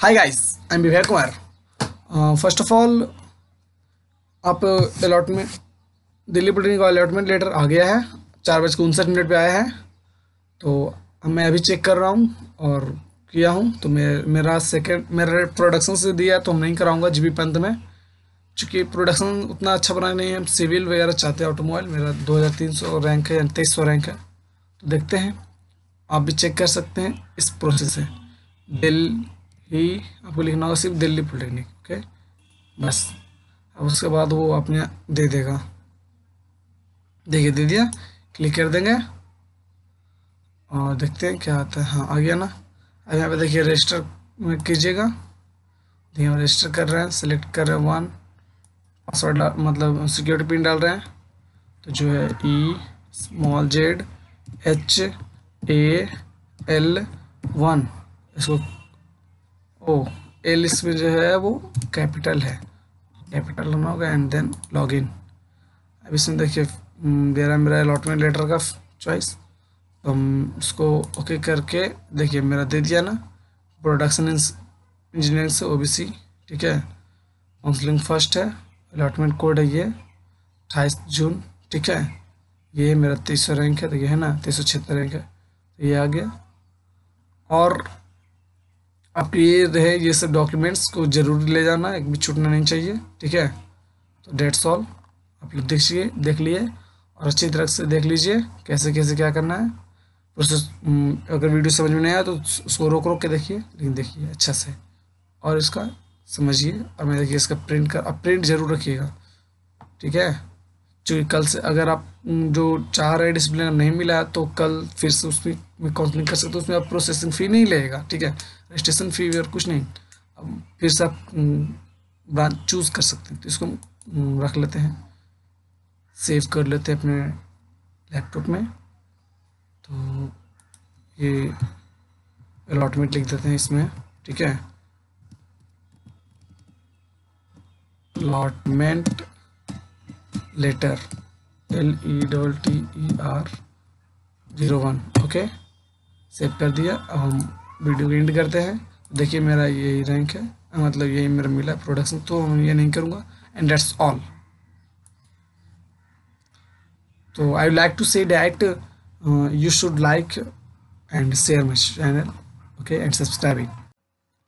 hi guys I am Vivek Kumar first of all आप allotment Delhi police का allotment letter आ गया है चार बज के उनसठ मिनट पर आया है तो मैं अभी चेक कर रहा हूँ और किया हूँ तो मे मेरा सेकेंड मेरे प्रोडक्शन से दिया तो हम नहीं कराऊँगा जी पंत में चूँकि प्रोडक्शन उतना अच्छा बना नहीं है हम सिविल वगैरह चाहते हैं ऑटोमोबाइल मेरा दो सौ रैंक है तेईस सौ रैंक है तो देखते हैं आप भी चेक कर सकते हैं इस प्रोसेस से दिल ही आपको लिखना होगा सिर्फ दिल्ली पॉलिटेक्निक ओके बस अब उसके बाद वो आपने दे देगा देखिए दे दिया क्लिक कर देंगे और देखते हैं क्या आता है हाँ आ गया ना अब यहाँ पे देखिए रजिस्टर में कीजिएगा देखिए हम रजिस्टर कर रहे हैं सेलेक्ट कर रहे हैं वन पासवर्ड मतलब सिक्योरिटी पिन डाल रहे हैं तो जो है E small Z H A L one इसको ओ एल इसमें जो है वो कैपिटल है कैपिटल होना होगा एंड देन लॉग इन अब इसमें देखिए मेरा मेरा अलॉटमेंट लेटर का चॉइस तो हम इसको ओके करके देखिए मेरा दे दिया ना प्रोडक्शन इंजीनियरिंग से ओबीसी ठीक है काउंसलिंग फर्स्ट है अलॉटमेंट कोड है ये अट्ठाईस जून ठीक है ये मेरा तेईस रैंक है तो ये है ना छिहत्तर रैंक है तो ये आ गया और आपके ये रहे ये सब डॉक्यूमेंट्स को ज़रूर ले जाना एक भी छूटना नहीं चाहिए ठीक है तो डेट सॉल्व आप लोग देखिए देख लिए और अच्छी तरह से देख लीजिए कैसे कैसे क्या करना है प्रोसेस हम्म, अगर वीडियो समझ में नहीं आया तो उसको रोक रोक के देखिए लेकिन देखिए अच्छा से और इसका समझिए और मैं देखिए इसका प्रिंट कर आप प्रिंट ज़रूर रखिएगा ठीक है चूँकि कल से अगर आप हम्म, जो चाह रहे डिस्प्ले नहीं मिला तो कल फिर से उसमें काउंसलिंग कर सकते हो तो उसमें आप प्रोसेसिंग फ़ी नहीं लेगा ठीक है रजिस्ट्रेशन फ़ी और कुछ नहीं अब फिर से आप ब्रांच चूज़ कर सकते हैं तो इसको रख लेते हैं सेव कर लेते हैं अपने लैपटॉप में तो ये अलॉटमेंट लिख देते हैं इसमें ठीक है allotment letter L E double T E R zero one okay save कर दिया अब हम वीडियो एंड करते हैं देखिए मेरा यही रैंक है मतलब यही मेरा मिला प्रोडक्शन तो ये नहीं करूँगा एंड डेट्स ऑल तो I like to say that you should like and share my channel okay and subscribing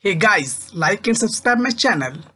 hey guys like and subscribe my channel